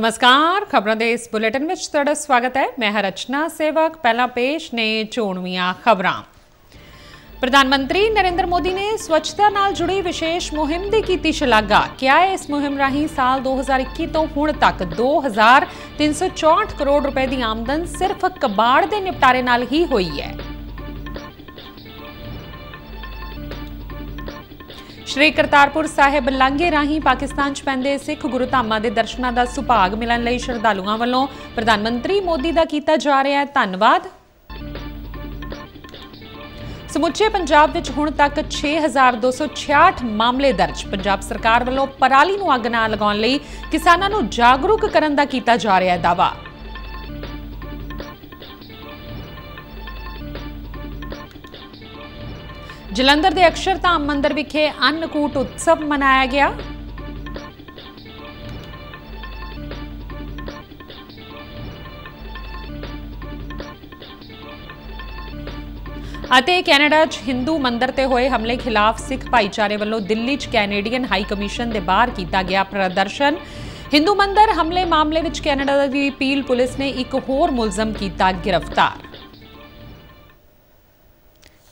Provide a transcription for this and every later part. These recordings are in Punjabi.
ਨਮਸਕਾਰ ਖਬਰਾਂ ਦੇ ਇਸ ਬੁਲੇਟਿਨ ਵਿੱਚ ਤੁਹਾਡਾ ਸਵਾਗਤ ਹੈ ਮੈਂ ਹਾਂ ਰਚਨਾ ਸੇਵਕ ਪਹਿਲਾਂ ਪੇਸ਼ ਨੇ ਚੋਣਵੀਆਂ ਖਬਰਾਂ ਪ੍ਰਧਾਨ ਮੰਤਰੀ ਨਰਿੰਦਰ ਮੋਦੀ ਨੇ ਸਵੱਛਤਾ ਨਾਲ ਜੁੜੀ ਵਿਸ਼ੇਸ਼ ਮੁਹਿੰਮ ਦੀ ਕੀਤੀ ਸ਼ਲਾਘਾ ਕਿਹਾ ਇਸ ਮੁਹਿੰਮ ਰਾਹੀਂ ਸਾਲ 2021 ਤੋਂ ਹੁਣ ਤੱਕ 2364 ਕਰੋੜ ਰੁਪਏ ਦੀ ਆਮਦਨ ਸਿਰਫ ਕਬਾੜ ਦੇ ਨਿਪਟਾਰੇ ਨਾਲ ਹੀ ਹੋਈ ਹੈ ਸ਼੍ਰੀ ਕਰਤਾਰਪੁਰ ਸਾਹਿਬ ਲਾਂਘੇ ਰਾਹੀਂ ਪਾਕਿਸਤਾਨ 'ਚ ਪੈਂਦੇ ਸਿੱਖ ਗੁਰੂ ਧਾਮਾਂ ਦੇ ਦਰਸ਼ਨਾਂ ਦਾ ਸੁਭਾਗ ਮਿਲਣ ਲਈ ਸ਼ਰਧਾਲੂਆਂ ਵੱਲੋਂ ਪ੍ਰਧਾਨ ਮੰਤਰੀ ਮੋਦੀ ਦਾ ਕੀਤਾ ਜਾ ਰਿਹਾ ਹੈ ਧੰਨਵਾਦ ਸਮੁੱਚੇ ਪੰਜਾਬ ਵਿੱਚ ਹੁਣ ਤੱਕ 6266 ਮਾਮਲੇ ਦਰਜ ਪੰਜਾਬ ਸਰਕਾਰ ਵੱਲੋਂ ਪਰਾਲੀ ਨੂੰ ਅੱਗ ਨਾ ਲਗਾਉਣ ਲਈ ਕਿਸਾਨਾਂ ਨੂੰ ਜਾਗਰੂਕ ਕਰਨ ਦਾ ਕੀਤਾ ਜਾ ਰਿਹਾ ਹੈ ਦਾਵਾ ਜਲੰਧਰ ਦੇ ਅਕਸ਼ਰਧਾਮ ਮੰਦਿਰ ਵਿਖੇ ਅੰਨਕੂਟ ਉਤਸਵ ਮਨਾਇਆ ਗਿਆ ਅਤੇ ਕੈਨੇਡਾ 'ਚ ਹਿੰਦੂ ਮੰਦਿਰ ਤੇ ਹੋਏ ਹਮਲੇ ਖਿਲਾਫ ਸਿੱਖ ਭਾਈਚਾਰੇ ਵੱਲੋਂ ਦਿੱਲੀ 'ਚ ਕੈਨੇਡੀਅਨ ਹਾਈ ਕਮਿਸ਼ਨ ਦੇ ਬਾਹਰ ਕੀਤਾ ਗਿਆ ਪ੍ਰਦਰਸ਼ਨ ਹਿੰਦੂ ਮੰਦਿਰ ਹਮਲੇ ਮਾਮਲੇ ਵਿੱਚ ਕੈਨੇਡਾ ਦੀ ਅਪੀਲ ਪੁਲਿਸ ਨੇ ਇੱਕ ਹੋਰ ਮੁਲਜ਼ਮ ਕੀਤਾ ਗ੍ਰਿਫਤਾਰ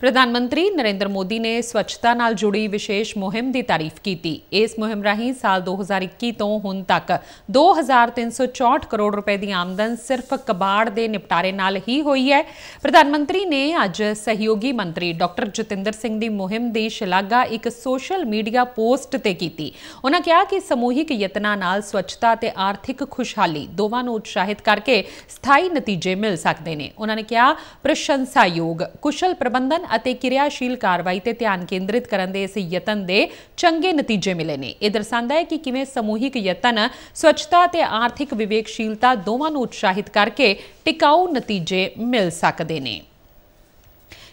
ਪ੍ਰਧਾਨ ਮੰਤਰੀ ਨਰਿੰਦਰ ਮੋਦੀ ਨੇ ਸਵੱਛਤਾ ਨਾਲ ਜੁੜੀ ਵਿਸ਼ੇਸ਼ ਮੁਹਿੰਮ ਦੀ ਤਾਰੀਫ ਕੀਤੀ ਇਸ ਮੁਹਿੰਮ ਰਾਹੀਂ ਸਾਲ 2021 ਤੋਂ ਹੁਣ ਤੱਕ 2364 ਕਰੋੜ ਰੁਪਏ ਦੀ ਆਮਦਨ ਸਿਰਫ ਕਬਾੜ ਦੇ ਨਿਪਟਾਰੇ ਨਾਲ ਹੀ ਹੋਈ ਹੈ ਪ੍ਰਧਾਨ ਮੰਤਰੀ ਨੇ ਅੱਜ ਸਹਿਯੋਗੀ ਮੰਤਰੀ ਡਾਕਟਰ ਜਤਿੰਦਰ ਸਿੰਘ ਦੀ ਮੁਹਿੰਮ ਦੀ ਸ਼ਲਾਘਾ ਇੱਕ ਸੋਸ਼ਲ ਮੀਡੀਆ ਪੋਸਟ ਤੇ ਕੀਤੀ ਉਹਨਾਂ ਕਿਹਾ ਕਿ ਸਮੂਹਿਕ ਯਤਨਾਂ ਨਾਲ ਸਵੱਛਤਾ ਤੇ ਆਰਥਿਕ ਖੁਸ਼ਹਾਲੀ ਦੋਵਾਂ ਨੂੰ ਉਤਸ਼ਾਹਿਤ ਕਰਕੇ ਸਥਾਈ ਨਤੀਜੇ ਮਿਲ ਸਕਦੇ ਨੇ ਉਹਨਾਂ ਨੇ ਕਿਹਾ ਪ੍ਰਸ਼ੰਸਾਯੋਗ ਕੁਸ਼ਲ ਪ੍ਰਬੰਧਨ ਅਤੇ ਕਿਰਿਆਸ਼ੀਲ ਕਾਰਵਾਈ ਤੇ ਧਿਆਨ ਕੇਂਦਰਿਤ ਕਰਨ ਦੇ ਇਸ ਯਤਨ ਦੇ ਚੰਗੇ ਨਤੀਜੇ ਮਿਲੇ ਨੇ ਇਹ ਦਰਸਾਉਂਦਾ ਹੈ ਕਿ ਕਿਵੇਂ ਸਮੂਹਿਕ ਯਤਨ ਸਵੱਛਤਾ ਤੇ ਆਰਥਿਕ ਵਿਵੇਕਸ਼ੀਲਤਾ ਦੋਵਾਂ ਨੂੰ ਉਤਸ਼ਾਹਿਤ ਕਰਕੇ ਟਿਕਾਊ ਨਤੀਜੇ ਮਿਲ ਸਕਦੇ ਨੇ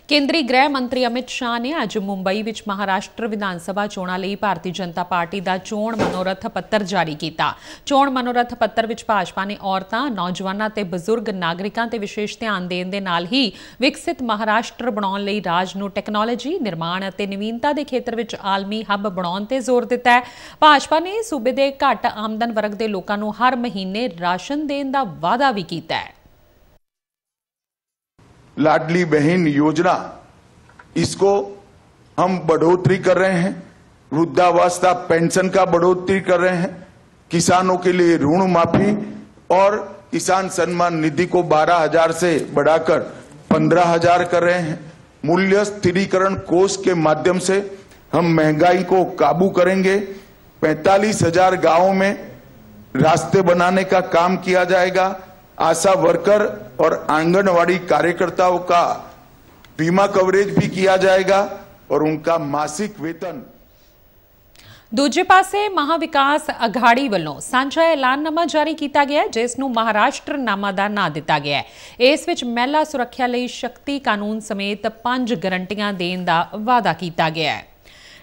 ਕੇਂਦਰੀ ਗ੍ਰਹਿ ਮੰਤਰੀ ਅਮਿਤ ਸ਼ਾਹ ਨੇ ਅੱਜ ਮੁੰਬਈ ਵਿੱਚ ਮਹਾਰਾਸ਼ਟਰ ਵਿਧਾਨ ਸਭਾ ਚੋਣਾਂ ਲਈ ਭਾਰਤੀ ਜਨਤਾ ਪਾਰਟੀ ਦਾ ਚੋਣ ਮਨੋਰਥ ਪੱਤਰ ਜਾਰੀ ਕੀਤਾ ਚੋਣ ਮਨੋਰਥ ਪੱਤਰ ਵਿੱਚ ਭਾਜਪਾ ਨੇ ਔਰਤਾਂ ਨੌਜਵਾਨਾਂ ਤੇ ਬਜ਼ੁਰਗ ਨਾਗਰਿਕਾਂ ਤੇ ਵਿਸ਼ੇਸ਼ ਧਿਆਨ ਦੇਣ ਦੇ ਨਾਲ ਹੀ ਵਿਕਸਿਤ ਮਹਾਰਾਸ਼ਟਰ ਬਣਾਉਣ ਲਈ ਰਾਜ ਨੂੰ ਟੈਕਨੋਲੋਜੀ ਨਿਰਮਾਣ ਅਤੇ ਨਵੀਨਤਾ ਦੇ ਖੇਤਰ ਵਿੱਚ ਆਲਮੀ ਹੱਬ ਬਣਾਉਣ ਤੇ ਜ਼ੋਰ ਦਿੱਤਾ ਹੈ ਭਾਜਪਾ ਨੇ ਸੂਬੇ ਦੇ ਘੱਟ ਆਮਦਨ ਵਰਗ ਦੇ ਲੋਕਾਂ ਨੂੰ ਹਰ ਮਹੀਨੇ ਰਾਸ਼ਨ ਦੇਣ ਦਾ ਵਾਅਦਾ ਵੀ ਕੀਤਾ ਹੈ लाडली बहन योजना इसको हम बढ़ोतरी कर रहे हैं वृद्धावस्था पेंशन का बढ़ोतरी कर रहे हैं किसानों के लिए ऋण माफी और किसान सम्मान निधि को 12000 से बढ़ाकर 15000 कर रहे हैं मूल्य स्थिरीकरण कोष के माध्यम से हम महंगाई को काबू करेंगे पैतालीस हजार गांवों में रास्ते बनाने का काम किया जाएगा आशा वर्कर और आंगनवाड़ी कार्यकर्ताओं का बीमा कवरेज भी किया जाएगा और उनका मासिक वेतन ਦੂਜੇ ਪਾਸੇ ਮਹਾਵਿਕਾਸ ਅਘਾੜੀ ਵੱਲੋਂ ਸਾਂਝਾ ਐਲਾਨਨਾਮਾ ਜਾਰੀ ਕੀਤਾ ਗਿਆ ਜਿਸ ਨੂੰ ਮਹਾਰਾਸ਼ਟਰ ਨਾਮਾ ਦਾ ਨਾਂ ਦਿੱਤਾ ਗਿਆ ਹੈ ਇਸ ਵਿੱਚ ਮਹਿਲਾ ਸੁਰੱਖਿਆ ਲਈ ਸ਼ਕਤੀ ਕਾਨੂੰਨ ਸਮੇਤ ਪੰਜ ਗਰੰਟੀਆਂ ਦੇਣ ਦਾ ਵਾਅਦਾ ਕੀਤਾ ਗਿਆ ਹੈ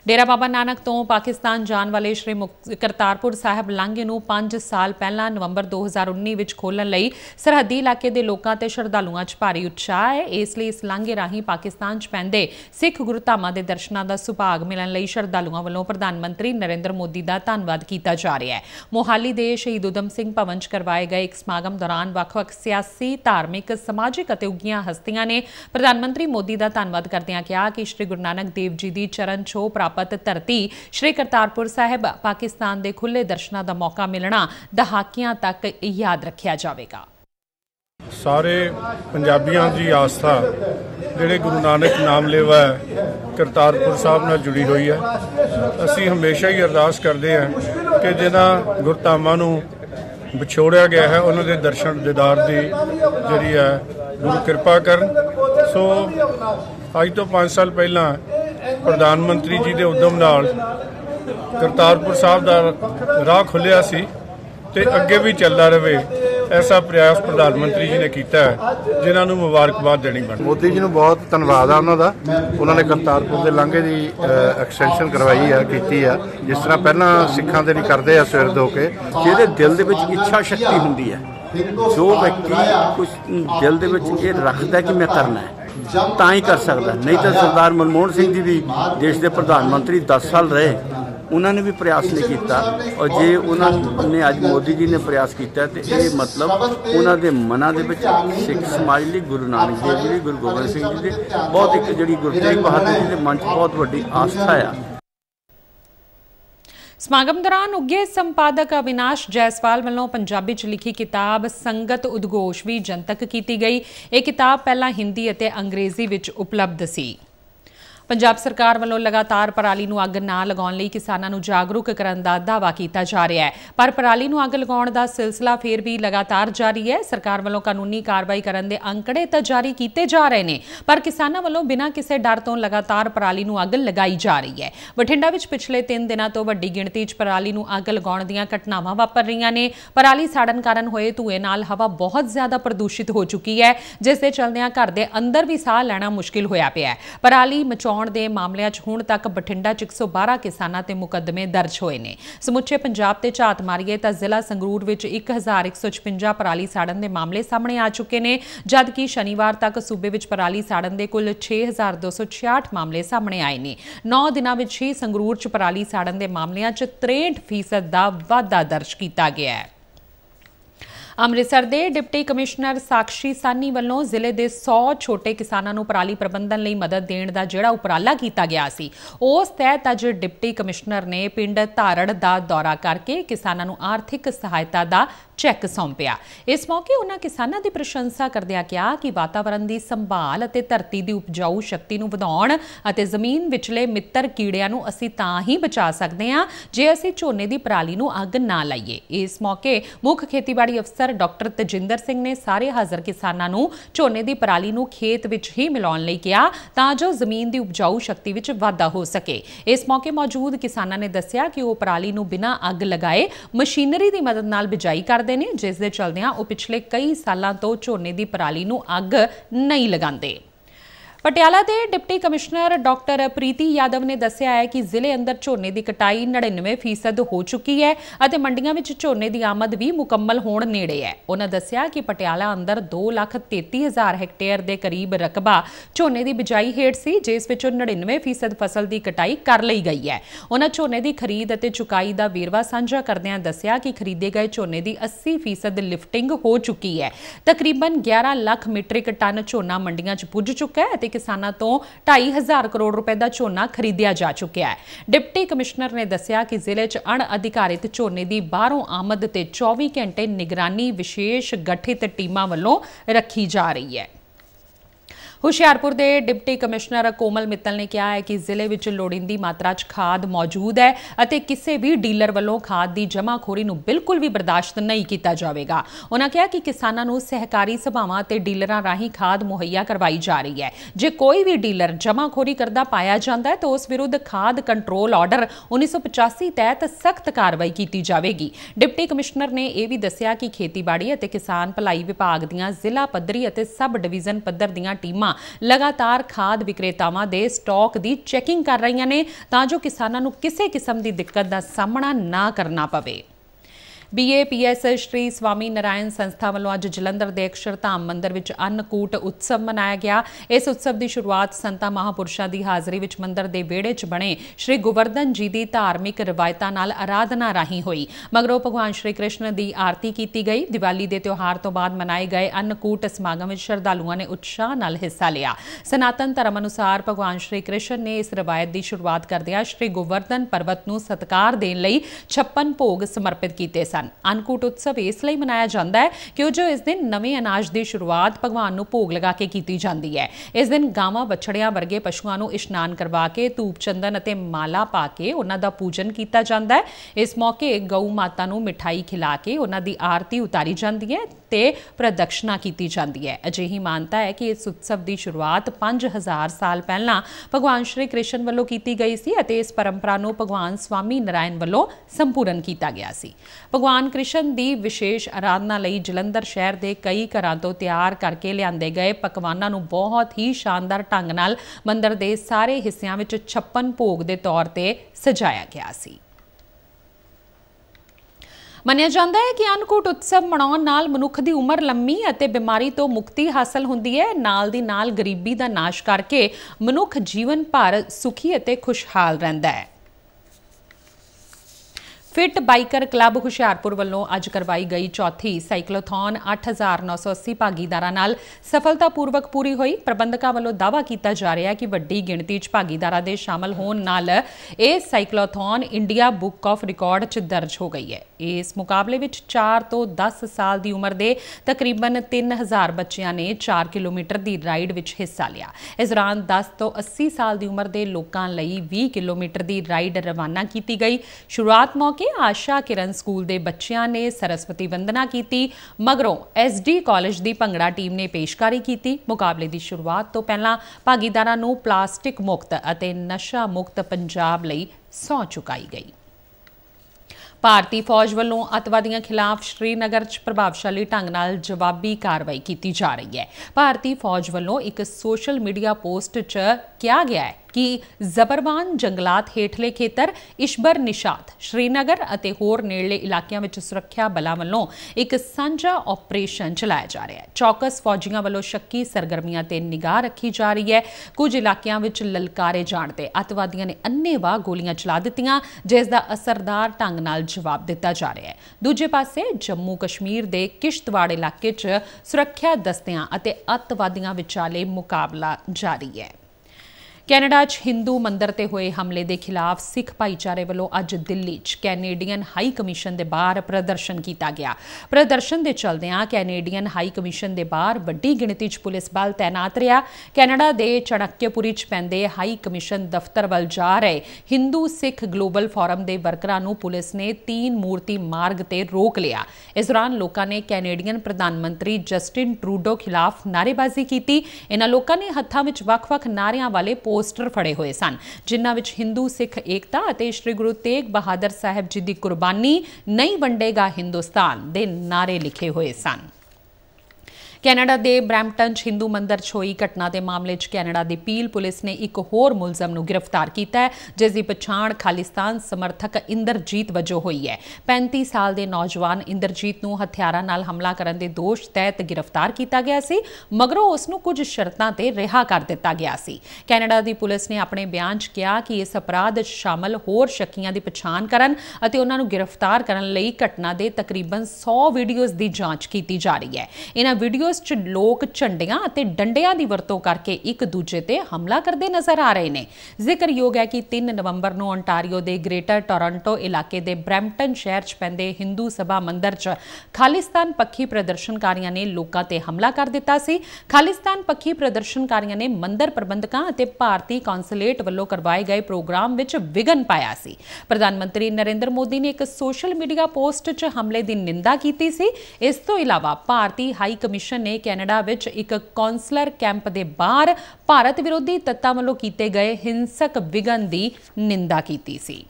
ਡੇਰਾ ਬਾਬਾ ਨਾਨਕ ਤੋਂ ਪਾਕਿਸਤਾਨ ਜਾਣ ਵਾਲੇ ਸ਼੍ਰੀ ਕਰਤਾਰਪੁਰ ਸਾਹਿਬ ਲਾਂਘੇ ਨੂੰ 5 ਸਾਲ ਪਹਿਲਾਂ ਨਵੰਬਰ 2019 ਵਿੱਚ ਖੋਲਣ ਲਈ ਸਰਹੱਦੀ ਇਲਾਕੇ ਦੇ ਲੋਕਾਂ ਤੇ ਸ਼ਰਧਾਲੂਆਂ 'ਚ ਭਾਰੀ ਉਤਸ਼ਾਹ ਹੈ ਇਸ ਲਈ ਇਸ ਲਾਂਘੇ ਰਾਹੀਂ ਪਾਕਿਸਤਾਨ 'ਚ ਪੈਂਦੇ ਸਿੱਖ ਗੁਰਧਾਮਾਂ ਦੇ ਦਰਸ਼ਨਾਂ ਦਾ ਸੁਭਾਗ ਮਿਲਣ ਲਈ ਸ਼ਰਧਾਲੂਆਂ ਵੱਲੋਂ ਪ੍ਰਧਾਨ ਮੰਤਰੀ ਨਰਿੰਦਰ ਮੋਦੀ ਦਾ ਧੰਨਵਾਦ ਕੀਤਾ ਜਾ ਰਿਹਾ ਹੈ ਮੋਹਾਲੀ ਦੇ ਸ਼ਹੀਦ ਉਦਮ ਸਿੰਘ ਭਵਨ 'ਚ ਕਰਵਾਏ ਗਏ ਇੱਕ ਸਮਾਗਮ ਦੌਰਾਨ ਵੱਖ-ਵੱਖ ਸਿਆਸੀ ਧਾਰਮਿਕ ਸਮਾਜਿਕ ਅਤੇ ਉੱਗੀਆਂ ਹਸਤੀਆਂ ਨੇ ਪ੍ਰਧਾਨ ਮੰਤਰੀ ਮੋਦੀ ਦਾ ਧੰਨਵਾਦ ਕਰਦਿਆਂ ਕਿਹਾ ਕਿ ਸ਼੍ਰੀ ਗੁਰੂ ਨਾਨਕ ਦੇਵ ਜੀ ਦੀ ਚਰਨ ਛੋਹ ਪ੍ਰਾਪਤ ਧਰਤੀ ਸ਼੍ਰੀ ਕਰਤਾਰਪੁਰ ਸਾਹਿਬ ਪਾਕਿਸਤਾਨ ਦੇ ਖੁੱਲੇ ਦਰਸ਼ਨਾਂ ਦਾ ਮੌਕਾ ਮਿਲਣਾ ਦਹਾਕਿਆਂ ਤੱਕ ਯਾਦ ਰੱਖਿਆ ਜਾਵੇਗਾ ਸਾਰੇ ਪੰਜਾਬੀਆਂ ਦੀ ਆਸਥਾ ਜਿਹੜੇ ਗੁਰੂ ਨਾਨਕ ਨਾਮ ਲੇਵਾ ਕਰਤਾਰਪੁਰ ਸਾਹਿਬ ਨਾਲ ਜੁੜੀ ਹੋਈ ਹੈ ਅਸੀਂ ਹਮੇਸ਼ਾ ਹੀ ਅਰਦਾਸ ਕਰਦੇ ਹਾਂ ਕਿ ਜਿਹਨਾਂ ਗੁਰਤਾਮਾਂ ਨੂੰ ਵਿਛੋੜਿਆ ਗਿਆ ਹੈ ਉਹਨਾਂ ਦੇ ਦਰਸ਼ਨ ਦੇਦਾਰ ਦੀ ਜਿਹੜੀ ਹੈ ਗੁਰੂ ਕਿਰਪਾ ਕਰਨ ਸੋ ਅੱਜ ਤੋਂ 5 ਸਾਲ ਪਹਿਲਾਂ ਪ੍ਰਧਾਨ ਮੰਤਰੀ ਜੀ ਦੇ ਉਦਮ ਨਾਲ ਕਰਤਾਰਪੁਰ ਸਾਹਿਬ ਦਾ ਰਾਹ ਖੁੱਲਿਆ ਸੀ ਤੇ ਅੱਗੇ ਵੀ ਚੱਲਦਾ ਰਹੇ ਐਸਾ ਪ੍ਰਯਾਸ ਪ੍ਰਧਾਨ ਮੰਤਰੀ ਜੀ ਨੇ ਕੀਤਾ ਹੈ ਜਿਨ੍ਹਾਂ ਨੂੰ ਮੁਬਾਰਕਬਾਦ ਦੇਣੀ ਬਣਦੀ ਮੋਦੀ ਜੀ ਨੂੰ ਬਹੁਤ ਧੰਨਵਾਦ ਆ ਉਹਨਾਂ ਦਾ ਉਹਨਾਂ ਨੇ ਕਰਤਾਰਪੁਰ ਦੇ ਲਾਂਘੇ ਦੀ ਐਕਸਟੈਂਸ਼ਨ ਕਰਵਾਈ ਆ ਕੀਤੀ ਆ ਜਿਸ ਤਰ੍ਹਾਂ ਪਹਿਲਾਂ ਸਿੱਖਾਂ ਦੇ ਲਈ ਕਰਦੇ ਆ ਸਵੇਰ ਦੋ ਕੇ ਜਿਹਦੇ ਦਿਲ ਦੇ ਵਿੱਚ ਇੱਛਾ ਸ਼ਕਤੀ ਹੁੰਦੀ ਹੈ ਜੋ ਵਿਅਕਤੀ ਕੁਝ ਦਿਲ ਦੇ ਵਿੱਚ ਇਹ ਰੱਖਦਾ ਕਿ ਮੈਂ ਕਰਨਾ ਹੈ ਤਾਂ ਹੀ ਕਰ ਸਕਦਾ ਨਹੀਂ ਤਾਂ ਸਰਦਾਰ ਮਨਮੋਹਨ ਸਿੰਘ ਜੀ ਵੀ ਦੇਸ਼ ਦੇ ਪ੍ਰਧਾਨ ਮੰਤਰੀ 10 ਸਾਲ ਰਹੇ ਉਹਨਾਂ ਨੇ ਵੀ ਪ੍ਰਯਾਸ ਨਹੀਂ ਕੀਤਾ ਔਰ ਜੇ ਉਹਨਾਂ ਨੇ ਅੱਜ ਮੋਦੀ ਜੀ ਨੇ ਪ੍ਰਯਾਸ ਕੀਤਾ ਤੇ ਇਹ ਮਤਲਬ ਉਹਨਾਂ ਦੇ ਮਨਾਂ ਦੇ ਵਿੱਚ ਸਿੱਖ ਸਮਾਜ ਲਈ ਗੁਰੂ ਨਾਨਕ ਦੇਵ ਜੀ ਗੁਰੂ ਗੋਬਿੰਦ ਸਿੰਘ ਜੀ ਦੇ ਬਹੁਤ ਇੱਕ ਜਿਹੜੀ ਗੁਰਤੇਗ ਬਹਾਦਰ ਜੀ ਦੇ ਮਨ 'ਚ ਬਹੁਤ ਵੱਡੀ ਆਸਥਾ ਆ ਸਮਾਗਮ ਦੌਰਾਨ ਉੱਗੇ ਸੰਪਾਦਕ ਅਵਿਨਾਸ਼ ਜੈਸਵਾਲ ਵੱਲੋਂ ਪੰਜਾਬੀ ਚ ਲਿਖੀ ਕਿਤਾਬ ਸੰਗਤ ਉਦਘੋਸ਼ ਵੀ ਜਨਤਕ ਕੀਤੀ ਗਈ ਇਹ ਕਿਤਾਬ ਪਹਿਲਾਂ ਹਿੰਦੀ ਅਤੇ ਅੰਗਰੇਜ਼ੀ ਵਿੱਚ ਉਪਲਬਧ ਸੀ ਪੰਜਾਬ ਸਰਕਾਰ ਵੱਲੋਂ ਲਗਾਤਾਰ ਪਰਾਲੀ ਨੂੰ ਅੱਗ ਨਾ ਲਗਾਉਣ ਲਈ ਕਿਸਾਨਾਂ ਨੂੰ ਜਾਗਰੂਕ ਕਰਨ ਦਾ ਦਾਅਵਾ ਕੀਤਾ ਜਾ ਰਿਹਾ ਹੈ ਪਰ ਪਰਾਲੀ ਨੂੰ ਅੱਗ ਲਗਾਉਣ ਦਾ ਸਿਲਸਿਲਾ ਫੇਰ ਵੀ ਲਗਾਤਾਰ ਜਾਰੀ ਹੈ ਸਰਕਾਰ ਵੱਲੋਂ ਕਾਨੂੰਨੀ ਕਾਰਵਾਈ ਕਰਨ ਦੇ ਅੰਕੜੇ ਤਾਂ ਜਾਰੀ ਕੀਤੇ ਜਾ ਰਹੇ ਨੇ ਪਰ ਕਿਸਾਨਾਂ ਵੱਲੋਂ ਬਿਨਾਂ ਕਿਸੇ ਡਰ ਤੋਂ ਲਗਾਤਾਰ ਪਰਾਲੀ ਨੂੰ ਅੱਗ ਲਗਾਈ ਜਾ ਰਹੀ ਹੈ ਬਠਿੰਡਾ ਵਿੱਚ ਪਿਛਲੇ 3 ਦਿਨਾਂ ਤੋਂ ਵੱਡੀ ਗਿਣਤੀ 'ਚ ਪਰਾਲੀ ਨੂੰ ਅੱਗ ਲਗਾਉਣ ਦੀਆਂ ਘਟਨਾਵਾਂ ਵਾਪਰ ਰਹੀਆਂ ਨੇ ਪਰਾਲੀ ਸਾੜਨ ਕਾਰਨ ਹੋਏ ਧੂਏ ਨਾਲ ਹਵਾ ਬਹੁਤ ਜ਼ਿਆਦਾ ਪ੍ਰਦੂਸ਼ਿਤ ਹੋ ਚੁੱਕੀ ਹੈ ਜਿਸ ਦੇ ਚਲਦਿਆਂ ਘਰ ਦੇ ਅੰਦਰ ਵੀ ਸਾਹ ਲੈਣਾ ਮੁਸ਼ਕਿਲ ਹੋਇਆ ਪਿਆ ਹੈ ਪਰਾਲੀ ਮਚਾਉਣ ਵਸਾਉਣ ਦੇ ਮਾਮਲਿਆਂ 'ਚ ਹੁਣ ਤੱਕ ਬਠਿੰਡਾ 'ਚ 112 ਕਿਸਾਨਾਂ ਤੇ ਮੁਕੱਦਮੇ ਦਰਜ ਹੋਏ ਨੇ ਸਮੁੱਚੇ ਪੰਜਾਬ ਤੇ ਝਾਤ ਮਾਰੀਏ ਤਾਂ ਜ਼ਿਲ੍ਹਾ ਸੰਗਰੂਰ ਵਿੱਚ 1156 ਪਰਾਲੀ ਸਾੜਨ ਦੇ ਮਾਮਲੇ ਸਾਹਮਣੇ ਆ ਚੁੱਕੇ ਨੇ ਜਦਕਿ ਸ਼ਨੀਵਾਰ ਤੱਕ ਸੂਬੇ ਵਿੱਚ ਪਰਾਲੀ ਸਾੜਨ ਦੇ ਕੁੱਲ 6266 ਮਾਮਲੇ ਸਾਹਮਣੇ ਆਏ ਨੇ 9 ਦਿਨਾਂ ਵਿੱਚ ਹੀ ਸੰਗਰੂਰ 'ਚ ਪਰਾਲੀ ਸਾੜਨ ਦੇ ਮਾਮਲਿਆਂ 'ਚ 63% ਦਾ ਵਾਧਾ ਦਰਜ ਕੀਤਾ ਗਿਆ ਹੈ ਅੰਮ੍ਰਿਤਸਰ ਦੇ ਡਿਪਟੀ ਕਮਿਸ਼ਨਰ ਸਾਖੀ ਸਾਨੀ ਵੱਲੋਂ ਜ਼ਿਲ੍ਹੇ ਦੇ 100 ਛੋਟੇ ਕਿਸਾਨਾਂ ਨੂੰ ਪਰਾਲੀ ਪ੍ਰਬੰਧਨ ਲਈ ਮਦਦ ਦੇਣ ਦਾ ਜਿਹੜਾ ਉਪਰਾਲਾ ਕੀਤਾ ਗਿਆ ਸੀ ਉਸ ਤਹਿਤ ਅੱਜ ਡਿਪਟੀ ਕਮਿਸ਼ਨਰ ਨੇ ਪਿੰਡ ਧਾਰੜ ਦਾ ਦੌਰਾ ਕਰਕੇ ਕਿਸਾਨਾਂ ਨੂੰ ਆਰਥਿਕ ਸਹਾਇਤਾ ਦਾ ਚੈੱਕ ਸੌਂਪਿਆ ਇਸ ਮੌਕੇ ਉਹਨਾਂ ਕਿਸਾਨਾਂ ਦੀ ਪ੍ਰਸ਼ੰਸਾ ਕਰਦਿਆਂ ਕਿਹਾ ਕਿ ਵਾਤਾਵਰਣ ਦੀ ਸੰਭਾਲ ਅਤੇ ਧਰਤੀ ਦੀ ਉਪਜਾਊ ਸ਼ਕਤੀ ਨੂੰ ਵਧਾਉਣ ਅਤੇ ਜ਼ਮੀਨ ਵਿਚਲੇ ਮਿੱਤਰ ਕੀੜਿਆਂ ਨੂੰ ਅਸੀਂ ਤਾਂ ਹੀ ਬਚਾ ਸਕਦੇ ਹਾਂ ਜੇ ਅਸੀਂ ਝੋਨੇ ਦੀ ਪਰਾਲੀ ਨੂੰ ਅੱਗ ਨਾ ਲਾਈਏ ਇਸ ਮੌਕੇ ਮੁੱਖ ਖੇਤੀਬਾੜੀ ਅਫਸਰ ਡਾਕਟਰ ਤਜਿੰਦਰ ਸਿੰਘ ਨੇ ਸਾਰੇ ਹਾਜ਼ਰ ਕਿਸਾਨਾਂ ਨੂੰ ਝੋਨੇ ਦੀ ਪਰਾਲੀ ਨੂੰ ਖੇਤ ਵਿੱਚ ਹੀ ਮਿਲਾਉਣ ਲਈ ਕਿਹਾ ਤਾਂ ਜੋ ਜ਼ਮੀਨ ਦੀ ਉਪਜਾਊ ਸ਼ਕਤੀ ਵਿੱਚ ਵਾਧਾ ਹੋ ਸਕੇ ਇਸ ਮੌਕੇ ਮੌਜੂਦ ਕਿਸਾਨਾਂ ਨੇ ਦੱਸਿਆ ਕਿ ਉਹ ਪਰਾਲੀ ਨੂੰ ਬਿਨਾਂ ਅੱਗ ਲਗਾਏ ਮਸ਼ੀਨਰੀ ਦੀ ਮਦਦ ਨਾਲ ਬਿਜਾਈ ਕਰਦੇ ਕਰਦੇ ਨੇ ਜਿਸ ਦੇ ਚਲਦਿਆਂ ਉਹ ਪਿਛਲੇ ਕਈ ਸਾਲਾਂ ਤੋਂ ਝੋਨੇ ਦੀ ਪਰਾਲੀ ਨੂੰ ਅੱਗ ਨਹੀਂ ਲਗਾਉਂਦੇ ਪਟਿਆਲਾ ਦੇ deputy commissioner doctor Preeti Yadav ਨੇ ਦੱਸਿਆ ਹੈ ਕਿ ਜ਼ਿਲ੍ਹੇ ਅੰਦਰ ਝੋਨੇ ਦੀ ਕਟਾਈ 99% ਹੋ ਚੁੱਕੀ ਹੈ ਅਤੇ ਮੰਡੀਆਂ ਵਿੱਚ ਝੋਨੇ ਦੀ ਆਮਦ ਵੀ ਮੁਕੰਮਲ ਹੋਣ ਨੇੜੇ ਹੈ ਉਹਨਾਂ ਦੱਸਿਆ ਕਿ ਪਟਿਆਲਾ ਅੰਦਰ 233000 ਹੈਕਟੇਅਰ ਦੇ ਕਰੀਬ ਰਕਬਾ ਝੋਨੇ ਦੀ ਬਿਜਾਈ ਹੇਠ ਸੀ ਜਿਸ ਵਿੱਚੋਂ 99% ਫਸਲ ਦੀ ਕਟਾਈ ਕਰ ਲਈ ਗਈ ਹੈ ਉਹਨਾਂ ਝੋਨੇ ਦੀ ਖਰੀਦ ਅਤੇ ਚੁਕਾਈ ਦਾ ਵੇਰਵਾ ਸਾਂਝਾ ਕਰਦਿਆਂ ਦੱਸਿਆ ਕਿ ਖਰੀਦੇ ਗਏ ਝੋਨੇ ਦੀ 80% ਲਿਫਟਿੰਗ ਹੋ ਚੁੱਕੀ ਹੈ ਤਕਰੀਬਨ 11 ਲੱਖ ਮੀਟ੍ਰਿਕ ਟਨ ਝੋਨਾ ਮੰਡੀਆਂ 'ਚ ਪੁੱਜ ਚੁੱਕਾ ਹੈ ਅਤੇ ਕਿਸਾਨਾਂ ਤੋਂ 2500 ਕਰੋੜ ਰੁਪਏ ਦਾ ਝੋਨਾ ਖਰੀਦਿਆ ਜਾ ਚੁੱਕਿਆ ਹੈ ਡਿਪਟੀ ਕਮਿਸ਼ਨਰ ਨੇ ਦੱਸਿਆ ਕਿ ਜ਼ਿਲ੍ਹੇ 'ਚ ਅਣ ਅਧਿਕਾਰਿਤ ਝੋਨੇ ਦੀ ਬਾਹਰੋਂ ਆਮਦ ਤੇ 24 ਘੰਟੇ ਨਿਗਰਾਨੀ ਵਿਸ਼ੇਸ਼ ਗਠਿਤ ਟੀਮਾਂ ਵੱਲੋਂ ਰੱਖੀ ਜਾ ਰਹੀ ਹੈ ਹੁਸ਼ਿਆਰਪੁਰ ਦੇ ਡਿਪਟੀ ਕਮਿਸ਼ਨਰ ਕੋਮਲ ਮਿੱਤਲ ਨੇ ਕਿਹਾ ਹੈ ਕਿ ਜ਼ਿਲ੍ਹੇ ਵਿੱਚ ਲੋੜੀਂਦੀ ਮਾਤਰਾ 'ਚ ਖਾਦ ਮੌਜੂਦ ਹੈ ਅਤੇ ਕਿਸੇ ਵੀ ਡੀਲਰ ਵੱਲੋਂ ਖਾਦ ਦੀ ਜਮਾਖੋਰੀ ਨੂੰ ਬਿਲਕੁਲ ਵੀ ਬਰਦਾਸ਼ਤ ਨਹੀਂ ਕੀਤਾ ਜਾਵੇਗਾ ਉਹਨਾਂ ਕਿਹਾ ਕਿ ਕਿਸਾਨਾਂ ਨੂੰ ਸਹਿਕਾਰੀ ਸਭਾਵਾਂ ਤੇ ਡੀਲਰਾਂ ਰਾਹੀਂ ਖਾਦ ਮੁਹੱਈਆ ਕਰਵਾਈ ਜਾ ਰਹੀ ਹੈ ਜੇ ਕੋਈ ਵੀ ਡੀਲਰ ਜਮਾਖੋਰੀ ਕਰਦਾ ਪਾਇਆ ਜਾਂਦਾ ਹੈ ਤਾਂ ਉਸ ਵਿਰੁੱਧ ਖਾਦ ਕੰਟਰੋਲ ਆਰਡਰ 1985 ਤਹਿਤ ਸਖਤ ਕਾਰਵਾਈ ਕੀਤੀ ਜਾਵੇਗੀ ਡਿਪਟੀ ਕਮਿਸ਼ਨਰ ਨੇ ਇਹ ਵੀ ਦੱਸਿਆ ਕਿ ਖੇਤੀਬਾੜੀ ਅਤੇ ਕਿਸਾਨ ਭਲਾਈ ਵਿਭਾਗ ਦੀਆਂ ਜ਼ਿਲ੍ਹਾ ਪੱਧਰੀ ਅਤੇ ਸਬ ਡਿਵੀਜ਼ਨ ਪੱਧਰ ਦੀਆਂ ਟੀਮਾਂ ਕੰਪਨੀਆਂ ਲਗਾਤਾਰ ਖਾਦ ਵਿਕਰੇਤਾਵਾਂ ਦੇ ਸਟਾਕ ਦੀ ਚੈਕਿੰਗ ਕਰ ਰਹੀਆਂ ਨੇ ਤਾਂ ਜੋ ਕਿਸਾਨਾਂ ਨੂੰ ਕਿਸੇ ਕਿਸਮ ਦੀ ਦਿੱਕਤ ਦਾ ਸਾਹਮਣਾ ਨਾ ਕਰਨਾ ਪਵੇ ਬੀਏ ਪੀਐਸਐਸ ਸ਼੍ਰੀ ਸਵਾਮੀ ਨਾਰਾਇਣ ਸੰਸਥਾ ਵੱਲੋਂ ਅੱਜ ਜਲੰਧਰ ਦੇ ਅਕਸ਼ਰਧਾਮ ਮੰਦਿਰ ਵਿੱਚ ਅੰਨਕੂਟ ਉਤਸਵ ਮਨਾਇਆ ਗਿਆ ਇਸ ਉਤਸਵ ਦੀ ਸ਼ੁਰੂਆਤ ਸੰਤਾ ਮਹਾਪੁਰਸ਼ਾਂ ਦੀ ਹਾਜ਼ਰੀ ਵਿੱਚ ਮੰਦਿਰ ਦੇ ਵਿਹੜੇ 'ਚ ਬਣੇ ਸ਼੍ਰੀ ਗੋਵਰਧਨ ਜੀ ਦੀ ਧਾਰਮਿਕ ਰਵਾਇਤਾਂ ਨਾਲ ਆਰਾਧਨਾ ਰਾਹੀਂ ਹੋਈ ਮਗਰੋਂ ਭਗਵਾਨ ਸ਼੍ਰੀ ਕ੍ਰਿਸ਼ਨ ਦੀ ਆਰਤੀ ਕੀਤੀ ਗਈ ਦੀਵਾਲੀ ਦੇ ਤਿਉਹਾਰ ਤੋਂ ਬਾਅਦ ਮਨਾਏ ਗਏ ਅੰਨਕੂਟ ਸਮਾਗਮ ਵਿੱਚ ਸ਼ਰਧਾਲੂਆਂ ਨੇ ਉਤਸ਼ਾਹ ਨਾਲ ਹਿੱਸਾ ਲਿਆ ਸਨਾਤਨ ਧਰਮ ਅਨੁਸਾਰ ਭਗਵਾਨ ਸ਼੍ਰੀ ਕ੍ਰਿਸ਼ਨ ਨੇ ਇਸ ਰਵਾਇਤ ਦੀ ਸ਼ੁਰੂਆਤ ਕਰਦਿਆਂ ਸ਼੍ਰੀ ਗੋਵਰਧਨ ਪਰਬਤ ਨੂੰ ਸਤਕਾਰ ਦੇਣ ਲਈ 56 ਭੋਗ ਸਮਰਪਿਤ ਕੀਤੇ ਸਨ ਹਨ ਅਨਕੂਟ ਉਤਸਵ ਇਸ ਲਈ ਮਨਾਇਆ ਜਾਂਦਾ ਹੈ ਕਿ ਜੋ ਇਸ ਦਿਨ ਨਵੇਂ ਅਨਾਜ ਦੀ ਸ਼ੁਰੂਆਤ ਭਗਵਾਨ ਨੂੰ ਭੋਗ ਲਗਾ ਕੇ ਕੀਤੀ ਜਾਂਦੀ ਹੈ ਇਸ ਦਿਨ ਗਾਵਾਂ ਬਛੜਿਆਂ ਵਰਗੇ ਪਸ਼ੂਆਂ ਨੂੰ ਇਸ਼ਨਾਨ ਕਰਵਾ ਕੇ ਧੂਪ ਚੰਦਨ ਅਤੇ ਮਾਲਾ ਪਾ ਕੇ ਉਹਨਾਂ ਦਾ ਪੂਜਨ ਕੀਤਾ ਜਾਂਦਾ ਹੈ ਇਸ ਮੌਕੇ ਗਊ ਮਾਤਾ ਨੂੰ ਮਿਠਾਈ ਖਿਲਾ ਕੇ ਉਹਨਾਂ ਦੀ ਆਰਤੀ ਉਤਾਰੀ ਜਾਂਦੀ ਹੈ ਤੇ ਪ੍ਰਦਕਸ਼ਨਾ ਕੀਤੀ ਜਾਂਦੀ ਹੈ ਅਜਿਹੀ ਮਾਨਤਾ ਹੈ ਕਿ ਇਸ ਉਤਸਵ ਦੀ ਸ਼ੁਰੂਆਤ 5000 ਸਾਲ ਪਹਿਲਾਂ ਭਗਵਾਨ ਸ਼੍ਰੀ ਕ੍ਰਿਸ਼ਨ ਵੱਲੋਂ ਕੀਤੀ ਗਈ ਸੀ ਅਤੇ ਇਸ ਪਰੰਪਰਾ ਨੂੰ ਭਗਵਾਨ ਸਵਾਮੀ ਨਾਰਾਇਣ ਵੱਲੋਂ ਸੰਪੂਰਨ ਕੀਤਾ ਗਿਆ ਸੀ ਭਗਵਾਨ ਭਗਵਾਨ ਕ੍ਰਿਸ਼ਨ ਦੀ ਵਿਸ਼ੇਸ਼ ਆਰਾਧਨਾ ਲਈ ਜਲੰਧਰ ਸ਼ਹਿਰ ਦੇ ਕਈ ਘਰਾਂ ਤੋਂ ਤਿਆਰ ਕਰਕੇ ਲਿਆਂਦੇ ਗਏ ਪਕਵਾਨਾਂ ਨੂੰ ਬਹੁਤ ਹੀ ਸ਼ਾਨਦਾਰ ਢੰਗ ਨਾਲ ਮੰਦਰ ਦੇ ਸਾਰੇ ਹਿੱਸਿਆਂ ਵਿੱਚ 56 ਭੋਗ ਦੇ ਤੌਰ ਤੇ ਸਜਾਇਆ ਗਿਆ ਸੀ ਮੰਨਿਆ ਜਾਂਦਾ ਹੈ ਕਿ ਅਨਕੂਟ ਉਤਸਵ ਮਨਾਉਣ ਨਾਲ ਮਨੁੱਖ ਦੀ ਉਮਰ ਲੰਮੀ ਅਤੇ ਬਿਮਾਰੀ ਤੋਂ ਮੁਕਤੀ ਹਾਸਲ ਹੁੰਦੀ ਹੈ ਨਾਲ ਦੀ ਨਾਲ ਗਰੀਬੀ ਦਾ ਨਾਸ਼ ਕਰਕੇ ਮਨੁੱਖ ਜੀਵਨ ਭਰ ਸੁਖੀ ਅਤੇ ਖੁਸ਼ਹਾਲ ਰਹਿੰਦਾ ਹੈ ਫਿਟ ਬਾਈਕਰ ਕਲੱਬ ਹੁਸ਼ਿਆਰਪੁਰ ਵੱਲੋਂ ਅੱਜ ਕਰਵਾਈ ਗਈ ਚੌਥੀ ਸਾਈਕਲੋਥੌਨ 8980 ਭਾਗੀਦਾਰਾਂ ਨਾਲ ਸਫਲਤਾਪੂਰਵਕ ਪੂਰੀ ਹੋਈ ਪ੍ਰਬੰਧਕਾਂ ਵੱਲੋਂ ਦਾਅਵਾ ਕੀਤਾ ਜਾ ਰਿਹਾ ਹੈ ਕਿ ਵੱਡੀ ਗਿਣਤੀ 'ਚ ਭਾਗੀਦਾਰਾਂ ਦੇ ਸ਼ਾਮਲ ਹੋਣ ਨਾਲ ਇਹ cyclothon India Book of Record 'ਚ ਦਰਜ ਹੋ ਗਈ ਹੈ ਇਸ ਮੁਕਾਬਲੇ ਵਿੱਚ 4 ਤੋਂ 10 ਸਾਲ ਦੀ ਉਮਰ ਦੇ ਤਕਰੀਬਨ 3000 ਬੱਚਿਆਂ ਨੇ 4 ਕਿਲੋਮੀਟਰ ਦੀ ਰਾਈਡ ਵਿੱਚ ਹਿੱਸਾ ਲਿਆ ਇਸ ਦੌਰਾਨ 10 ਤੋਂ 80 ਸਾਲ ਦੀ ਉਮਰ ਦੇ ਲੋਕਾਂ ਲਈ 20 ਕਿਲੋਮੀਟਰ ਦੀ ਰਾਈਡ ਰਵਾਨਾ ਕੀਤੀ ਗਈ ਸ਼ੁਰੂਆਤ ਮੌਕੇ ਵਿਖੇ ਆਸ਼ਾ ਕਿਰਨ ਸਕੂਲ ਦੇ ਬੱਚਿਆਂ ਨੇ ਸਰਸਵਤੀ ਵੰਦਨਾ ਕੀਤੀ ਮਗਰੋਂ ਐਸਡੀ ਕਾਲਜ ਦੀ ਭੰਗੜਾ ਟੀਮ ਨੇ ਪੇਸ਼ਕਾਰੀ ਕੀਤੀ ਮੁਕਾਬਲੇ ਦੀ ਸ਼ੁਰੂਆਤ ਤੋਂ ਪਹਿਲਾਂ ਭਾਗੀਦਾਰਾਂ ਨੂੰ ਪਲਾਸਟਿਕ ਮੁਕਤ ਅਤੇ ਨਸ਼ਾ ਮੁਕਤ ਪੰਜਾਬ ਲਈ ਸੌ ਚੁਕਾਈ ਗਈ ਭਾਰਤੀ ਫੌਜ ਵੱਲੋਂ ਅਤਵਾਦੀਆਂ ਖਿਲਾਫ ਸ਼੍ਰੀਨਗਰ 'ਚ ਪ੍ਰਭਾਵਸ਼ਾਲੀ ਢੰਗ ਨਾਲ ਜਵਾਬੀ ਕਾਰਵਾਈ ਕੀਤੀ ਜਾ ਰਹੀ ਹੈ ਭਾਰਤੀ ਫੌਜ ਵੱਲੋਂ ਇੱਕ ਸੋਸ਼ਲ ਮੀਡੀਆ ਪੋਸਟ 'ਚ ਕਿਹਾ ਗਿਆ ਹੈ ਕਿ ਜ਼ਬਰਵਾਨ ਜੰਗਲਾਤ ਹੇਠਲੇ ਖੇਤਰ ਇਸ਼ਬਰ ਨਿਸ਼ਾਤ ਸ਼੍ਰੀਨਗਰ ਅਤੇ ਹੋਰ ਨੇੜਲੇ ਇਲਾਕਿਆਂ ਵਿੱਚ ਸੁਰੱਖਿਆ ਬਲਾਂ ਵੱਲੋਂ ਇੱਕ ਸਾਂਝਾ ਆਪਰੇਸ਼ਨ ਚਲਾਇਆ ਜਾ ਰਿਹਾ ਹੈ ਚੌਕਸ ਫੌਜੀਆਂ ਵੱਲੋਂ ਸ਼ੱਕੀ ਸਰਗਰਮੀਆਂ ਤੇ ਨਿਗਾਹ ਰੱਖੀ ਜਾ ਰਹੀ ਹੈ ਕੁਝ ਇਲਾਕਿਆਂ ਵਿੱਚ ਲਲਕਾਰੇ ਜਾਣ ਤੇ ਅਤਵਾਦੀਆਂ ਨੇ ਅੰਨੇਵਾਹ ਗੋਲੀਆਂ ਚਲਾ ਦਿੱਤੀਆਂ ਜਿਸ ਦਾ ਅਸਰਦਾਰ ਢੰਗ ਨਾਲ ਜਵਾਬ ਦਿੱਤਾ ਜਾ ਰਿਹਾ ਹੈ ਦੂਜੇ ਪਾਸੇ ਜੰਮੂ ਕਸ਼ਮੀਰ ਦੇ ਕਿਸ਼ਤਵਾੜ ਇਲਾਕੇ 'ਚ ਸੁਰੱਖਿਆ ਦਸਤਿਆਂ ਅਤੇ ਅਤਵਾਦੀਆਂ ਵਿਚਾਲੇ ਮੁਕਾਬਲਾ ਜਾਰੀ ਹੈ ਕੈਨੇਡਾ 'ਚ ਹਿੰਦੂ ਮੰਦਰ ਤੇ ਹੋਏ ਹਮਲੇ ਦੇ ਖਿਲਾਫ ਸਿੱਖ ਭਾਈਚਾਰੇ ਵੱਲੋਂ ਅੱਜ ਦਿੱਲੀ 'ਚ ਕੈਨੇਡੀਅਨ ਹਾਈ ਕਮਿਸ਼ਨ ਦੇ ਬਾਹਰ ਪ੍ਰਦਰਸ਼ਨ ਕੀਤਾ ਗਿਆ ਪ੍ਰਦਰਸ਼ਨ ਦੇ ਚਲਦਿਆਂ ਕੈਨੇਡੀਅਨ ਹਾਈ ਕਮਿਸ਼ਨ ਦੇ ਬਾਹਰ ਵੱਡੀ ਗਿਣਤੀ 'ਚ ਪੁਲਿਸ ਬਲ ਤਾਇਨਾਤ ਰਿਹਾ ਕੈਨੇਡਾ ਦੇ ਚੜਕੇਪੁਰੀ 'ਚ ਪੈਂਦੇ ਹਾਈ ਕਮਿਸ਼ਨ ਦਫ਼ਤਰ ਵੱਲ ਜਾ ਰਹੇ ਹਿੰਦੂ ਸਿੱਖ ਗਲੋਬਲ ਫੋਰਮ ਦੇ ਵਰਕਰਾਂ ਨੂੰ ਪੁਲਿਸ ਨੇ ਤੀਨ ਮੂਰਤੀ ਮਾਰਗ ਤੇ ਰੋਕ ਲਿਆ ਇਸ ਦੌਰਾਨ ਲੋਕਾਂ ਨੇ ਕੈਨੇਡੀਅਨ ਪ੍ਰਧਾਨ ਮੰਤਰੀ ਜਸਟਿਨ ਟਰੂਡੋ ਖਿਲਾਫ ਨਾਰੇਬਾਜ਼ੀ ਕੀਤੀ ਇਹਨਾਂ ਲੋਕਾਂ ਨੇ ਹੱਥਾਂ ਵਿੱਚ ਵੱਖ-ਵੱਖ ਨਾਰਿਆਂ ਵਾਲੇ ਪੋ ਪੋਸਟਰ ਫੜੇ ਹੋਏ ਸਨ ਜਿਨ੍ਹਾਂ ਵਿੱਚ ਹਿੰਦੂ ਸਿੱਖ ਏਕਤਾ ਅਤੇ ਸ੍ਰੀ ਗੁਰੂ ਤੇਗ ਬਹਾਦਰ ਸਾਹਿਬ ਜੀ ਦੀ ਕੁਰਬਾਨੀ ਨਹੀਂ ਵੰਡੇਗਾ ਹਿੰਦੁਸਤਾਨ ਦੇ ਨਾਰੇ ਲਿਖੇ ਹੋਏ ਸਨ ਕੈਨੇਡਾ ਦੇ ਬ੍ਰੈਂਪਟਨ 'ਚ ਹਿੰਦੂ ਮੰਦਰ 'ਚ ਹੋਈ ਘਟਨਾ ਦੇ ਮਾਮਲੇ 'ਚ ਕੈਨੇਡਾ ਦੀ ਪੀਲ ਪੁਲਿਸ ਨੇ ਇੱਕ ਹੋਰ ਮੁਲਜ਼ਮ ਨੂੰ ਗ੍ਰਿਫਤਾਰ ਕੀਤਾ ਹੈ ਜਿਸ ਦੀ ਪਛਾਣ ਖਾਲਿਸਤਾਨ ਸਮਰਥਕ ਇੰਦਰਜੀਤ ਵਜੋਂ ਹੋਈ ਹੈ 35 ਸਾਲ ਦੇ ਨੌਜਵਾਨ ਇੰਦਰਜੀਤ ਨੂੰ ਹਥਿਆਰਾਂ ਨਾਲ ਹਮਲਾ ਕਰਨ ਦੇ ਦੋਸ਼ ਤਹਿਤ ਗ੍ਰਿਫਤਾਰ ਕੀਤਾ ਗਿਆ ਸੀ ਮਗਰੋਂ ਉਸ ਨੂੰ ਕੁਝ ਸ਼ਰਤਾਂ ਤੇ ਰਿਹਾ ਕਰ ਦਿੱਤਾ ਗਿਆ ਸੀ ਕੈਨੇਡਾ ਦੀ ਪੁਲਿਸ ਨੇ ਆਪਣੇ ਬਿਆਨ 'ਚ ਕਿਹਾ ਕਿ ਇਸ ਅਪਰਾਧ 'ਚ ਸ਼ਾਮਲ ਹੋਰ ਸ਼ੱਕੀਆਂ ਦੀ ਪਛਾਣ ਕਰਨ ਅਤੇ ਉਹਨਾਂ ਨੂੰ ਗ੍ਰਿਫਤਾਰ ਕਰਨ ਲਈ ਘਟਨਾ ਦੇ ਤਕਰੀਬਨ 100 ਵੀਡੀਓਜ਼ ਦੀ ਜਾਂਚ ਕੀਤੀ ਜਾ ਰਹੀ ਹੈ ਇਹਨਾਂ ਵੀਡੀਓ ਕੈਂਪਸ 'ਚ ਲੋਕ ਝੰਡੀਆਂ ਅਤੇ ਡੰਡਿਆਂ ਦੀ ਵਰਤੋਂ ਕਰਕੇ ਇੱਕ ਦੂਜੇ ਤੇ ਹਮਲਾ ਕਰਦੇ ਨਜ਼ਰ ਆ ਰਹੇ ਨੇ ਜ਼ਿਕਰਯੋਗ ਹੈ ਕਿ 3 ਨਵੰਬਰ ਨੂੰ ਓਨਟਾਰੀਓ ਦੇ ਗ੍ਰੇਟਰ ਟੋਰਾਂਟੋ ਇਲਾਕੇ ਦੇ ਬ੍ਰੈਂਪਟਨ ਸ਼ਹਿਰ 'ਚ ਪੈਂਦੇ ਹਿੰਦੂ ਸਭਾ ਮੰਦਰ 'ਚ ਖਾਲਿਸਤਾਨ ਪੱਖੀ ਪ੍ਰਦਰਸ਼ਨਕਾਰੀਆਂ ਨੇ ਲੋਕਾਂ ਤੇ ਹਮਲਾ ਕਰ ਦਿੱਤਾ ਸੀ ਖਾਲਿਸਤਾਨ ਪੱਖੀ ਪ੍ਰਦਰਸ਼ਨਕਾਰੀਆਂ ਨੇ ਮੰਦਰ ਪ੍ਰਬੰਧਕਾਂ ਅਤੇ ਭਾਰਤੀ ਕੌਂਸਲੇਟ ਵੱਲੋਂ ਕਰਵਾਏ ਗਏ ਪ੍ਰੋਗਰਾਮ ਵਿੱਚ ਵਿਗਨ ਪਾਇਆ ਸੀ ਪ੍ਰਧਾਨ ਮੰਤਰੀ ਨਰਿੰਦਰ ਮੋਦੀ ਨੇ ਇੱਕ ਸੋਸ਼ਲ ਮੀਡੀਆ ਪੋਸਟ 'ਚ ਹਮਲੇ ਦੀ ਨਿੰਦਾ ਕੀਤੀ ਸੀ ਇਸ ਤੋਂ ਇਲਾਵਾ ਭਾਰਤੀ ਹਾਈ ਕਮਿਸ਼ਨ ਨੇ ਕੈਨੇਡਾ ਵਿੱਚ ਇੱਕ ਕਾਉਂਸਲਰ ਕੈਂਪ ਦੇ ਬਾਹਰ ਭਾਰਤ ਵਿਰੋਧੀ ਤੱਤਾਂ ਵੱਲੋਂ ਕੀਤੇ ਗਏ ਹਿੰਸਕ ਵਿਗਨ ਦੀ ਨਿੰਦਾ ਕੀਤੀ ਸੀ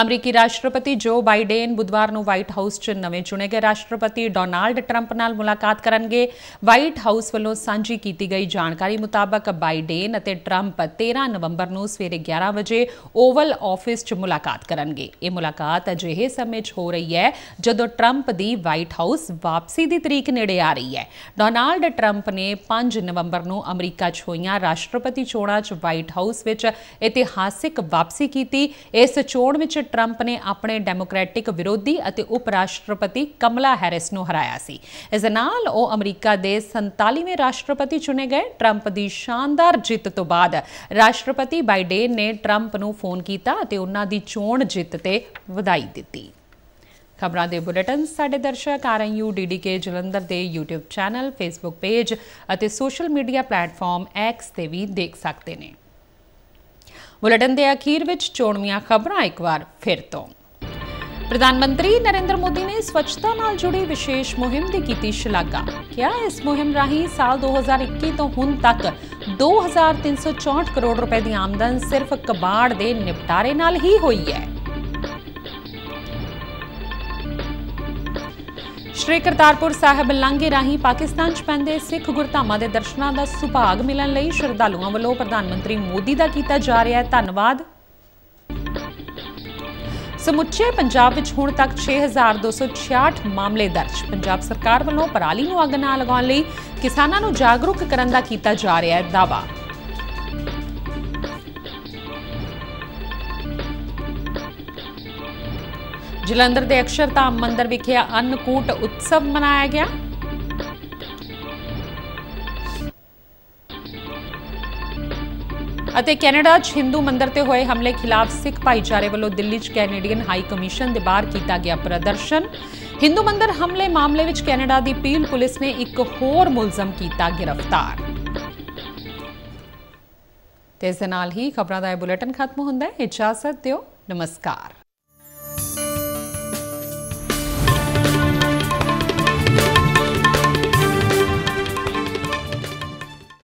ਅਮਰੀਕੀ ਰਾਸ਼ਟਰਪਤੀ ਜੋ ਬਾਈਡਨ ਬੁੱਧਵਾਰ ਨੂੰ ਵਾਈਟ ਹਾਊਸ 'ਚ ਨਵੇਂ ਚੁਣੇ ਗਏ ਰਾਸ਼ਟਰਪਤੀ ਡੋਨਾਲਡ ਟਰੰਪ ਨਾਲ ਮੁਲਾਕਾਤ ਕਰਨਗੇ ਵਾਈਟ ਹਾਊਸ ਵੱਲੋਂ ਸਾਂਝੀ ਕੀਤੀ ਗਈ ਜਾਣਕਾਰੀ ਮੁਤਾਬਕ ਬਾਈਡਨ ਅਤੇ ਟਰੰਪ 13 ਨਵੰਬਰ ਨੂੰ ਸਵੇਰੇ 11 ਵਜੇ ਓਵਲ ਆਫਿਸ 'ਚ ਮੁਲਾਕਾਤ ਕਰਨਗੇ ਇਹ ਮੁਲਾਕਾਤ ਅਜਿਹੇ ਸਮੇਂ 'ਚ ਹੋ ਰਹੀ ਹੈ ਜਦੋਂ ਟਰੰਪ ਦੀ ਵਾਈਟ ਹਾਊਸ ਵਾਪਸੀ ਦੀ ਤਰੀਕ ਨੇੜੇ ਆ ਰਹੀ ਹੈ ਡੋਨਾਲਡ ਟਰੰਪ ਨੇ 5 ਨਵੰਬਰ ਨੂੰ ਅਮਰੀਕਾ 'ਚ ਹੋਈਆਂ ਰਾਸ਼ਟਰਪਤੀ ਚੋਣਾਂ 'ਚ ਵਾਈਟ ਹਾਊਸ ਵਿੱਚ ਇਤਿਹਾਸਿਕ ਵਾਪਸੀ ਕੀਤੀ ਇਸ ਚੋਣ ਵਿੱਚ ਟਰੰਪ ਨੇ ਆਪਣੇ ਡੈਮੋਕ੍ਰੈਟਿਕ ਵਿਰੋਧੀ ਅਤੇ ਉਪ ਰਾਸ਼ਟਰਪਤੀ ਕਮਲਾ ਹੈਰਿਸ ਨੂੰ ਹਰਾਇਆ ਸੀ ਇਸ ਨਾਲ ਉਹ ਅਮਰੀਕਾ ਦੇ 47ਵੇਂ ਰਾਸ਼ਟਰਪਤੀ ਚੁਣੇ ਗਏ ਟਰੰਪ ਦੀ ਸ਼ਾਨਦਾਰ ਜਿੱਤ ਤੋਂ ਬਾਅਦ ਰਾਸ਼ਟਰਪਤੀ ਬਾਈਡਨ ਨੇ ਟਰੰਪ ਨੂੰ ਫੋਨ ਕੀਤਾ ਅਤੇ ਉਹਨਾਂ ਦੀ ਚੋਣ ਜਿੱਤ ਤੇ ਵਧਾਈ ਦਿੱਤੀ ਖਬਰਾਂ ਦੇ ਬੁਲੇਟਿਨ ਸਾਡੇ ਦਰਸ਼ਕ ਆਰਐਨਯੂ ਡੀਡੀਕੇ ਜਲੰਧਰ ਦੇ YouTube ਚੈਨਲ Facebook ਪੇਜ ਅਤੇ ਸੋਸ਼ਲ ਮੀਡੀਆ ਪਲੇਟਫਾਰਮ X ਤੇ ਵੀ ਦੇਖ ਸਕਦੇ ਨੇ ਬੁਲੇਟਿਨ ਦੇ ਅਖੀਰ ਵਿੱਚ ਚੋਣਵੀਆਂ ਖਬਰਾਂ ਇੱਕ ਵਾਰ ਫਿਰ ਤੋਂ ਪ੍ਰਧਾਨ ਮੰਤਰੀ ਨਰਿੰਦਰ ਮੋਦੀ ਨੇ ਸਵੱਛਤਾ ਨਾਲ ਜੁੜੀ ਵਿਸ਼ੇਸ਼ ਮੁਹਿੰਮ ਦੀ ਕੀਤੀ ਸ਼ਲਾਘਾ ਕਿਹਾ ਇਸ ਮੁਹਿੰਮ ਰਾਹੀਂ ਸਾਲ 2021 ਤੋਂ ਹੁਣ ਤੱਕ 2364 ਕਰੋੜ ਰੁਪਏ ਦੀ ਆਮਦਨ ਸਿਰਫ ਕਬਾੜ ਦੇ ਨਿਪਟਾਰੇ ਨਾਲ ਹੀ ਹੋਈ ਹੈ ਸ਼੍ਰੀ ਕਰਤਾਰਪੁਰ ਸਾਹਿਬ ਲਾਂਘੇ ਰਾਹੀਂ ਪਾਕਿਸਤਾਨ 'ਚ ਪੈਂਦੇ ਸਿੱਖ ਗੁਰਧਾਮਾਂ ਦੇ ਦਰਸ਼ਨਾਂ ਦਾ ਸੁਭਾਗ ਮਿਲਣ ਲਈ ਸ਼ਰਧਾਲੂਆਂ ਵੱਲੋਂ ਪ੍ਰਧਾਨ ਮੰਤਰੀ ਮੋਦੀ ਦਾ ਕੀਤਾ ਜਾ ਰਿਹਾ ਹੈ ਧੰਨਵਾਦ ਸਮੁੱਚੇ ਪੰਜਾਬ ਵਿੱਚ ਹੁਣ ਤੱਕ 6266 ਮਾਮਲੇ ਦਰਜ ਪੰਜਾਬ ਸਰਕਾਰ ਵੱਲੋਂ ਪਰਾਲੀ ਨੂੰ ਅੱਗ ਨਾ ਲਗਾਉਣ ਲਈ ਕਿਸਾਨਾਂ ਨੂੰ ਜਾਗਰੂਕ ਕਰਨ ਦਾ ਕੀਤਾ ਜਾ ਰਿਹਾ ਹੈ ਦਾਵਾ ਜਲੰਧਰ ਦੇ ਅਕਸ਼ਰਧਾਮ ਮੰਦਿਰ ਵਿਖੇ ਅੰਨਕੂਟ ਉਤਸਵ ਮਨਾਇਆ ਗਿਆ ਅਤੇ ਕੈਨੇਡਾ 'ਚ ਹਿੰਦੂ ਮੰਦਰ ਤੇ ਹੋਏ ਹਮਲੇ ਖਿਲਾਫ ਸਿੱਖ ਭਾਈਚਾਰੇ ਵੱਲੋਂ ਦਿੱਲੀ 'ਚ ਕੈਨੇਡੀਅਨ ਹਾਈ ਕਮਿਸ਼ਨ ਦੇ ਬਾਹਰ ਕੀਤਾ ਗਿਆ ਪ੍ਰਦਰਸ਼ਨ ਹਿੰਦੂ ਮੰਦਰ ਹਮਲੇ ਮਾਮਲੇ ਵਿੱਚ ਕੈਨੇਡਾ ਦੀ ਪੀਲ ਪੁਲਿਸ ਨੇ ਇੱਕ ਹੋਰ ਮੁਲਜ਼ਮ ਕੀਤਾ ਗ੍ਰਿਫਤਾਰ ਤੇ ਇਸ ਨਾਲ ਹੀ ਖਬਰਾਂ ਦਾ ਇਹ ਬੁਲੇਟਿਨ ਖਤਮ ਹੁੰਦਾ ਹੈ ਇਜਾਜ਼ਤ ਦਿਓ ਨਮਸਕਾਰ